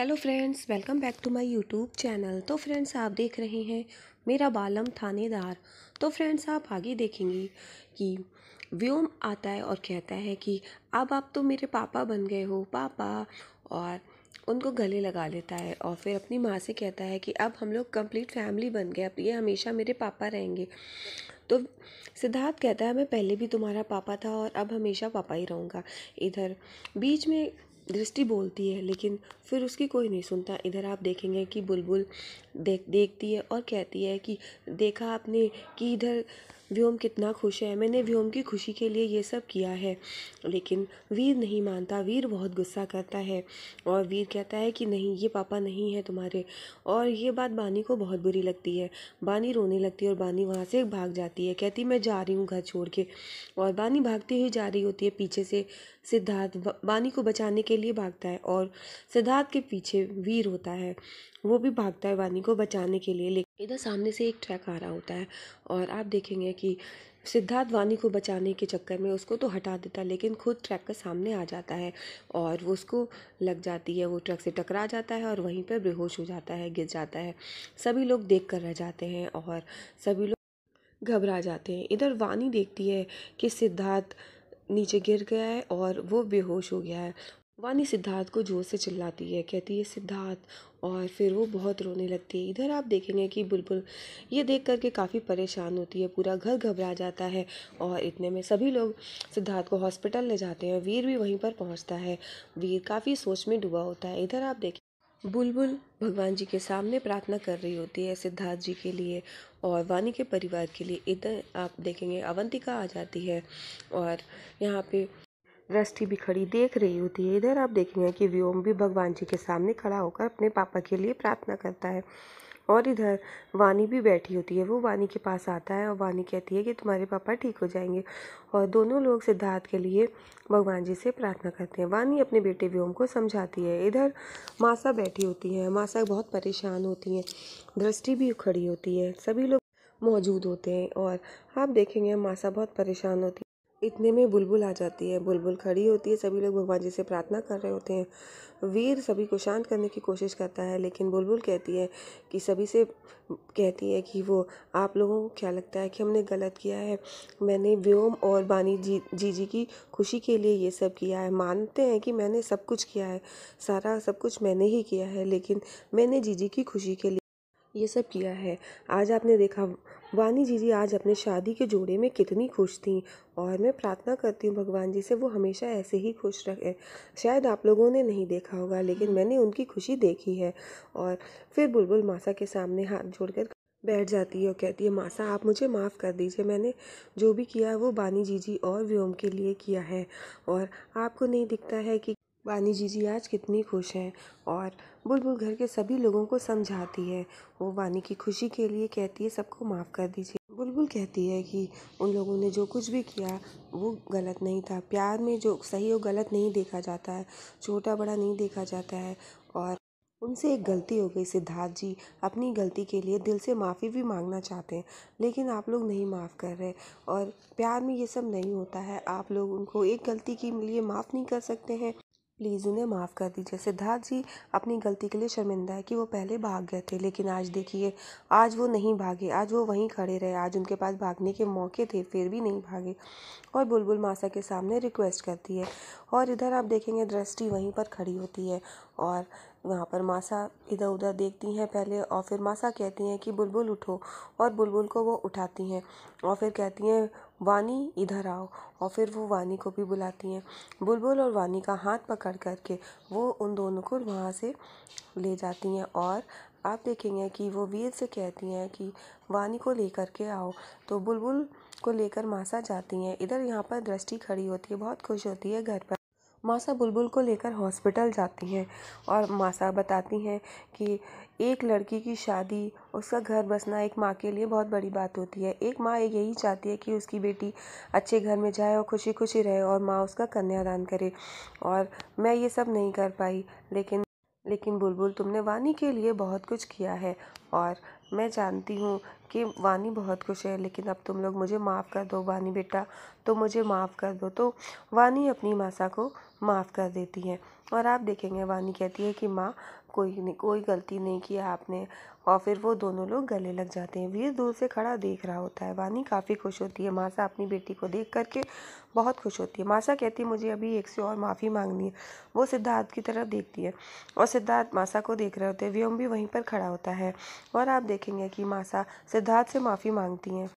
hello friends welcome back to my YouTube channel तो friends आप देख रहे हैं मेरा बालम थानेदार तो फ्रेंड्स आप आगे देखेंगे कि व्योम आता है और कहता है कि अब आप तो मेरे पापा बन गए हो पापा और उनको गले लगा लेता है और फिर अपनी माँ से कहता है कि अब हम लोग कंप्लीट फैमिली बन गए अब ये हमेशा मेरे पापा रहेंगे तो सिद्धार्थ कहता है मैं पहले भी तुम्हारा पापा था और अब हमेशा पापा ही रहूँगा इधर बीच में दृष्टि बोलती है लेकिन फिर उसकी कोई नहीं सुनता इधर आप देखेंगे कि बुलबुल देख देखती है और कहती है कि देखा आपने कि इधर व्योम कितना खुश है मैंने व्योम की खुशी के लिए ये सब किया है लेकिन वीर नहीं मानता वीर बहुत गुस्सा करता है और वीर कहता है कि नहीं ये पापा नहीं है तुम्हारे और ये बात बानी को बहुत बुरी लगती है बानी रोने लगती है और बानी वहाँ से भाग जाती है कहती मैं जा रही हूँ घर छोड़ के और बानी भागती हुई जा रही होती है पीछे से सिद्धार्थ बानी को बचाने के लिए भागता है और सिद्धार्थ के पीछे वीर होता है वो भी भागता है वानी को बचाने के लिए लेकिन इधर सामने से एक ट्रक आ रहा होता है और आप देखेंगे कि सिद्धार्थ वानी को बचाने के चक्कर में उसको तो हटा देता है लेकिन खुद ट्रक के सामने आ जाता है और वो उसको लग जाती है वो ट्रक से टकरा जाता है और वहीं पर बेहोश हो जाता है गिर जाता है सभी लोग देख कर रह जाते हैं और सभी लोग घबरा जाते हैं इधर वानी देखती है कि सिद्धार्थ नीचे गिर गया है और वो बेहोश हो गया है वानी सिद्धार्थ को जोर से चिल्लाती है कहती है सिद्धार्थ और फिर वो बहुत रोने लगती है इधर आप देखेंगे कि बुलबुल ये देख करके काफ़ी परेशान होती है पूरा घर घबरा जाता है और इतने में सभी लोग सिद्धार्थ को हॉस्पिटल ले जाते हैं वीर भी वहीं पर पहुंचता है वीर काफ़ी सोच में डूबा होता है इधर आप देखें बुलबुल भगवान जी के सामने प्रार्थना कर रही होती है सिद्धार्थ जी के लिए और वानी के परिवार के लिए इधर आप देखेंगे अवंतिका आ जाती है और यहाँ पे रस्टी भी खड़ी देख रही होती है इधर आप देखेंगे कि व्योम भी भगवान जी के सामने खड़ा होकर अपने पापा के लिए प्रार्थना करता है और इधर वानी भी बैठी होती है वो वानी के पास आता है और वानी कहती है कि तुम्हारे पापा ठीक हो जाएंगे और दोनों लोग सिद्धार्थ के लिए भगवान जी से प्रार्थना करते हैं वानी अपने बेटे व्योम को समझाती है इधर मासा बैठी होती है मासा बहुत परेशान होती हैं दृष्टि भी खड़ी होती है सभी लोग मौजूद होते हैं और आप देखेंगे मासा बहुत परेशान होती है इतने में बुलबुल आ जाती है बुलबुल खड़ी होती है सभी लोग भगवान जी से प्रार्थना कर रहे होते हैं वीर सभी को शांत करने की कोशिश करता है लेकिन बुलबुल कहती है कि सभी से कहती है कि वो आप लोगों को क्या लगता है कि हमने गलत किया है मैंने व्योम और बानी जी जी जी की खुशी के लिए ये सब किया है मानते हैं कि मैंने सब कुछ किया है सारा सब कुछ मैंने ही किया है लेकिन मैंने जी जी की खुशी के लिए ये सब किया है आज आपने देखा वानी जी जी आज अपने शादी के जोड़े में कितनी खुश थीं और मैं प्रार्थना करती हूँ भगवान जी से वो हमेशा ऐसे ही खुश रखें शायद आप लोगों ने नहीं देखा होगा लेकिन मैंने उनकी खुशी देखी है और फिर बुलबुल मासा के सामने हाथ जोड़कर बैठ जाती है और कहती है मासा आप मुझे माफ़ कर दीजिए मैंने जो भी किया वो बानी जी और व्योम के लिए किया है और आपको नहीं दिखता है कि वानी जी जी आज कितनी खुश हैं और बुलबुल घर के सभी लोगों को समझाती है वो वानी की खुशी के लिए कहती है सबको माफ़ कर दीजिए बुलबुल कहती है कि उन लोगों ने जो कुछ भी किया वो गलत नहीं था प्यार में जो सही और गलत नहीं देखा जाता है छोटा बड़ा नहीं देखा जाता है और उनसे एक गलती हो गई सिद्धार्थ जी अपनी गलती के लिए दिल से माफ़ी भी मांगना चाहते हैं लेकिन आप लोग नहीं माफ़ कर रहे और प्यार में ये सब नहीं होता है आप लोग उनको एक गलती के लिए माफ़ नहीं कर सकते हैं प्लीज़ उन्हें माफ़ कर दीजिए सिद्धार्थ जी अपनी गलती के लिए शर्मिंदा है कि वो पहले भाग गए थे लेकिन आज देखिए आज वो नहीं भागे आज वो वहीं खड़े रहे आज उनके पास भागने के मौके थे फिर भी नहीं भागे और बुलबुल मासा के सामने रिक्वेस्ट करती है और इधर आप देखेंगे दृष्टि वहीं पर खड़ी होती है और वहाँ पर मासा इधर उधर देखती हैं पहले और फिर मासा कहती हैं कि बुलबुल उठो और बुलबुल को वो उठाती हैं और फिर कहती हैं वानी इधर आओ और फिर वो वानी को भी बुलाती हैं बुलबुल और वानी का हाथ पकड़ करके वो उन दोनों को वहाँ से ले जाती हैं और आप देखेंगे कि वो वीर से कहती हैं कि वानी को लेकर के आओ तो बुलबुल को लेकर मासा जाती हैं इधर यहाँ पर दृष्टि खड़ी होती है बहुत खुश होती है घर पर मासा बुलबुल को लेकर हॉस्पिटल जाती हैं और मासा बताती हैं कि एक लड़की की शादी उसका घर बसना एक माँ के लिए बहुत बड़ी बात होती है एक माँ यही चाहती है कि उसकी बेटी अच्छे घर में जाए और खुशी खुशी रहे और माँ उसका कन्यादान करे और मैं ये सब नहीं कर पाई लेकिन लेकिन बुलबुल तुमने वानी के लिए बहुत कुछ किया है और मैं जानती हूँ कि वानी बहुत खुश है लेकिन अब तुम लोग मुझे माफ़ कर दो वानी बेटा तो मुझे माफ़ कर दो तो वानी अपनी मासा को माफ़ कर देती है और आप देखेंगे वानी कहती है कि माँ कोई नहीं कोई गलती नहीं किया आपने और फिर वो दोनों लोग गले लग जाते हैं वीर दूर से खड़ा देख रहा होता है वानी काफ़ी खुश होती है मासा अपनी बेटी को देख करके बहुत खुश होती है मासा कहती है मुझे अभी एक से और माफ़ी मांगनी है वो सिद्धार्थ की तरफ देखती है और सिद्धार्थ मासा को देख रहे होते हैं व्योम भी वहीं पर खड़ा होता है और आप देखेंगे कि मासा सिद्धार्थ से माफ़ी मांगती हैं